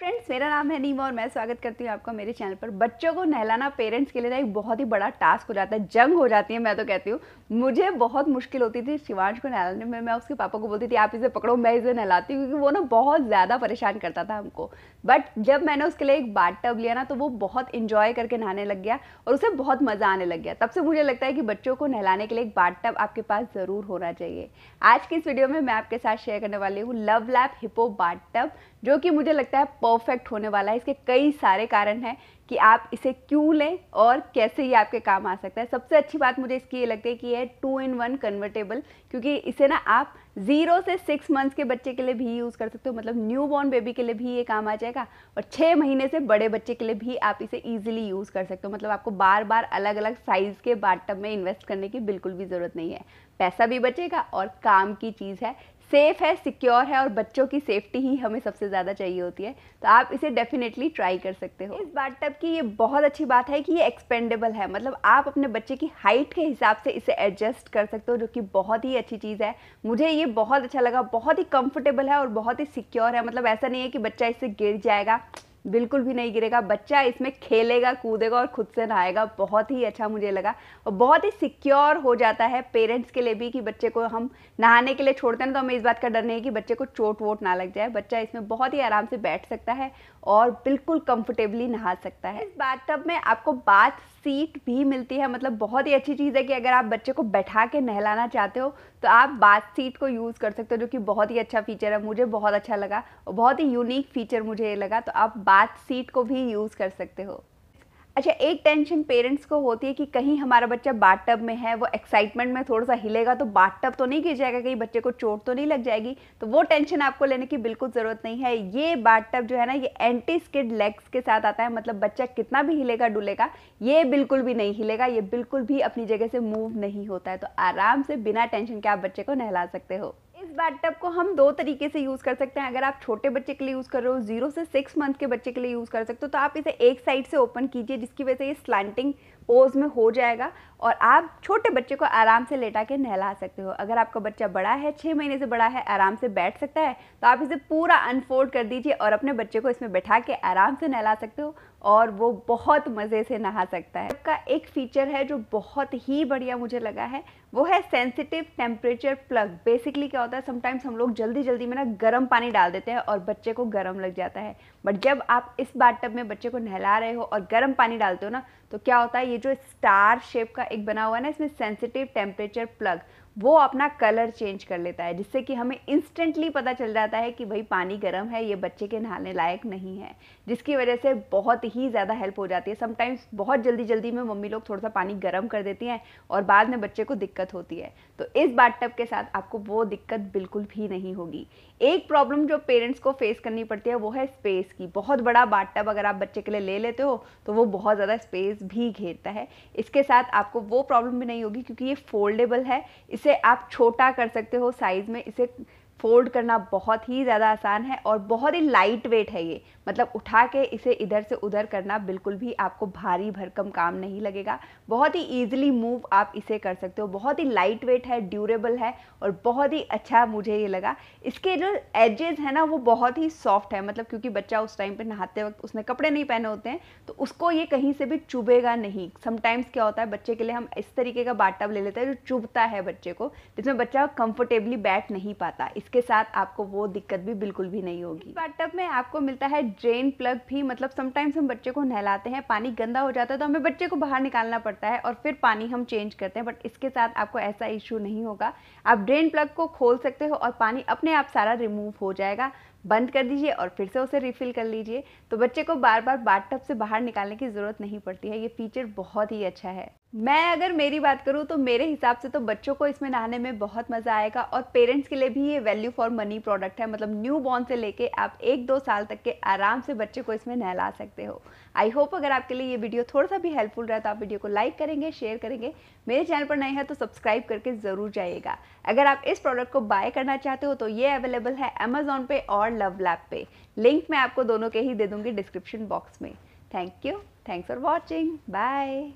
friends मेरा नाम है नीमा और मैं स्वागत करती हूँ आपका मेरे चैनल पर बच्चों को नहलाना पेरेंट्स के लिए ना एक बहुत ही बड़ा टास्क हो जाता है जंग हो जाती है मैं तो कहती हूँ मुझे बहुत मुश्किल होती थी शिवांश को नहलाने में मैं उसके पापा को बोलती थी आप इसे पकड़ो मैं इसे नहलाती हूँ क्योंकि वो ना बहुत ज़्यादा परेशान करता था हमको बट जब मैंने उसके लिए एक बाट टब लिया ना तो वो बहुत इंजॉय करके नहाने लग गया और उसे बहुत मज़ा आने लग गया तब से मुझे लगता है कि बच्चों को नहलाने के लिए एक बाट टब आपके पास ज़रूर होना चाहिए आज की इस वीडियो में मैं आपके साथ शेयर करने वाली हूँ LuvLap hippo bath tub जो कि मुझे लगता है परफेक्ट होने वाला है इसके कई सारे कारण हैं कि आप इसे क्यों लें और कैसे ये आपके काम आ सकता है सबसे अच्छी बात मुझे इसकी ये लगती है कि ये टू इन वन कन्वर्टेबल क्योंकि इसे ना आप ज़ीरो से सिक्स मंथ्स के बच्चे के लिए भी यूज़ कर सकते हो मतलब न्यू बॉर्न बेबी के लिए भी ये काम आ जाएगा और छः महीने से बड़े बच्चे के लिए भी आप इसे ईजिली यूज़ कर सकते हो मतलब आपको बार बार अलग अलग साइज़ के बाथटब में इन्वेस्ट करने की बिल्कुल भी ज़रूरत नहीं है पैसा भी बचेगा और काम की चीज़ है सेफ़ है सिक्योर है और बच्चों की सेफ्टी ही हमें सबसे ज़्यादा चाहिए होती है तो आप इसे डेफिनेटली ट्राई कर सकते हो इस बात टब की ये बहुत अच्छी बात है कि ये एक्सपेंडेबल है मतलब आप अपने बच्चे की हाइट के हिसाब से इसे एडजस्ट कर सकते हो जो कि बहुत ही अच्छी चीज़ है मुझे ये बहुत अच्छा लगा बहुत ही कम्फर्टेबल है और बहुत ही सिक्योर है मतलब ऐसा नहीं है कि बच्चा इससे गिर जाएगा बिल्कुल भी नहीं गिरेगा बच्चा इसमें खेलेगा कूदेगा और खुद से नहाएगा बहुत ही अच्छा मुझे लगा और बहुत ही सिक्योर हो जाता है पेरेंट्स के लिए भी कि बच्चे को हम नहाने के लिए छोड़ते हैं तो हमें इस बात का डर नहीं है कि बच्चे को चोट वोट ना लग जाए बच्चा इसमें बहुत ही आराम से बैठ सकता है और बिल्कुल कंफर्टेबली नहा सकता है इस बाथटब में आपको बाथ सीट भी मिलती है मतलब बहुत ही अच्छी चीज़ है कि अगर आप बच्चे को बैठा के नहलाना चाहते हो तो आप बातचीत को यूज़ कर सकते हो जो कि बहुत ही अच्छा फीचर है मुझे बहुत अच्छा लगा और बहुत ही यूनिक फीचर मुझे ये लगा तो आप बातचीत को भी यूज़ कर सकते हो अच्छा एक टेंशन पेरेंट्स को होती है कि कहीं हमारा बच्चा बाथटब में है वो एक्साइटमेंट में थोड़ा सा हिलेगा तो बाथटब तो नहीं गिर जाएगा कहीं बच्चे को चोट तो नहीं लग जाएगी तो वो टेंशन आपको लेने की बिल्कुल ज़रूरत नहीं है ये बाथटब जो है ना ये एंटी स्किड लेग्स के साथ आता है मतलब बच्चा कितना भी हिलेगा डुलेगा ये बिल्कुल भी नहीं हिलेगा ये बिल्कुल भी अपनी जगह से मूव नहीं होता है तो आराम से बिना टेंशन के आप बच्चे को नहला सकते हो बैड टब को हम दो तरीके से यूज़ कर सकते हैं अगर आप छोटे बच्चे के लिए यूज़ कर रहे हो जीरो से सिक्स मंथ के बच्चे के लिए यूज़ कर सकते हो तो आप इसे एक साइड से ओपन कीजिए जिसकी वजह से ये स्लैंटिंग पोज में हो जाएगा और आप छोटे बच्चे को आराम से लेटा के नहला सकते हो अगर आपका बच्चा बड़ा है छः महीने से बड़ा है आराम से बैठ सकता है तो आप इसे पूरा अनफोल्ड कर दीजिए और अपने बच्चे को इसमें बैठा के आराम से नहला सकते हो और वो बहुत मज़े से नहा सकता है इसका एक फीचर है जो बहुत ही बढ़िया मुझे लगा है वो है सेंसिटिव टेम्परेचर प्लग बेसिकली क्या होता है समटाइम्स हम लोग जल्दी जल्दी में ना गर्म पानी डाल देते हैं और बच्चे को गर्म लग जाता है बट जब आप इस टब में बच्चे को नहला रहे हो और गर्म पानी डालते हो ना तो क्या होता है ये जो स्टार शेप का एक बना हुआ है ना इसमें सेंसिटिव टेम्परेचर प्लग वो अपना कलर चेंज कर लेता है जिससे कि हमें इंस्टेंटली पता चल जाता है कि भाई पानी गर्म है ये बच्चे के नहाने लायक नहीं है जिसकी वजह से बहुत ही ज़्यादा हेल्प हो जाती है समटाइम्स बहुत जल्दी जल्दी में मम्मी लोग थोड़ा सा पानी गर्म कर देती हैं और बाद में बच्चे को दिक्कत होती है तो इस बाट के साथ आपको वो दिक्कत बिल्कुल भी नहीं होगी एक प्रॉब्लम जो पेरेंट्स को फेस करनी पड़ती है वो है स्पेस की बहुत बड़ा बाट अगर आप बच्चे के लिए ले लेते हो तो वो बहुत ज़्यादा स्पेस भी घेरता है इसके साथ आपको वो प्रॉब्लम भी नहीं होगी क्योंकि ये फोल्डेबल है इससे इसे आप छोटा कर सकते हो साइज़ में इसे फोल्ड करना बहुत ही ज़्यादा आसान है और बहुत ही लाइट वेट है ये मतलब उठा के इसे इधर से उधर करना बिल्कुल भी आपको भारी भरकम काम नहीं लगेगा बहुत ही ईजिली मूव आप इसे कर सकते हो बहुत ही लाइट वेट है ड्यूरेबल है और बहुत ही अच्छा मुझे ये लगा इसके जो एजेस है ना वो बहुत ही सॉफ्ट है मतलब क्योंकि बच्चा उस टाइम पर नहाते वक्त उसने कपड़े नहीं पहने होते हैं तो उसको ये कहीं से भी चुभेगा नहीं समटाइम्स क्या होता है बच्चे के लिए हम इस तरीके का बाटा ले लेते हैं जो चुभता है बच्चे को जिसमें बच्चा कंफर्टेबली बैठ नहीं पाता इसके साथ आपको वो दिक्कत भी बिल्कुल भी नहीं होगी बाथटब में आपको मिलता है ड्रेन प्लग भी मतलब समटाइम्स हम बच्चे को नहलाते हैं पानी गंदा हो जाता है तो हमें बच्चे को बाहर निकालना पड़ता है और फिर पानी हम चेंज करते हैं बट इसके साथ आपको ऐसा इशू नहीं होगा आप ड्रेन प्लग को खोल सकते हो और पानी अपने आप सारा रिमूव हो जाएगा बंद कर दीजिए और फिर से उसे रिफ़िल कर लीजिए तो बच्चे को बार बार बाथटब से बाहर निकालने की ज़रूरत नहीं पड़ती है ये फीचर बहुत ही अच्छा है मैं अगर मेरी बात करूँ तो मेरे हिसाब से तो बच्चों को इसमें नहाने में बहुत मज़ा आएगा और पेरेंट्स के लिए भी ये वैल्यू फॉर मनी प्रोडक्ट है मतलब न्यू बॉर्न से लेके आप एक दो साल तक के आराम से बच्चे को इसमें नहला सकते हो आई होप अगर आपके लिए ये वीडियो थोड़ा सा भी हेल्पफुल रहा तो आप वीडियो को लाइक करेंगे शेयर करेंगे मेरे चैनल पर नए हैं तो सब्सक्राइब करके ज़रूर जाइएगा अगर आप इस प्रोडक्ट को बाय करना चाहते हो तो ये अवेलेबल है अमेजोन पे और लव लैब पे लिंक मैं आपको दोनों के ही दे दूँगी डिस्क्रिप्शन बॉक्स में thank you thanks for watching bye